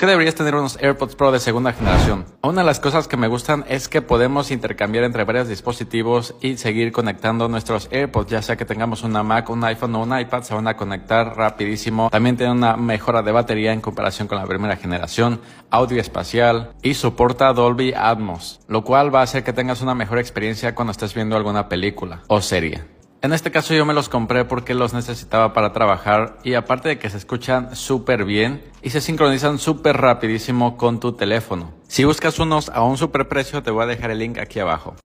qué deberías tener unos AirPods Pro de segunda generación? Una de las cosas que me gustan es que podemos intercambiar entre varios dispositivos y seguir conectando nuestros AirPods, ya sea que tengamos una Mac, un iPhone o un iPad, se van a conectar rapidísimo. También tiene una mejora de batería en comparación con la primera generación, audio espacial y soporta Dolby Atmos, lo cual va a hacer que tengas una mejor experiencia cuando estés viendo alguna película o serie. En este caso yo me los compré porque los necesitaba para trabajar y aparte de que se escuchan súper bien y se sincronizan súper rapidísimo con tu teléfono. Si buscas unos a un super precio te voy a dejar el link aquí abajo.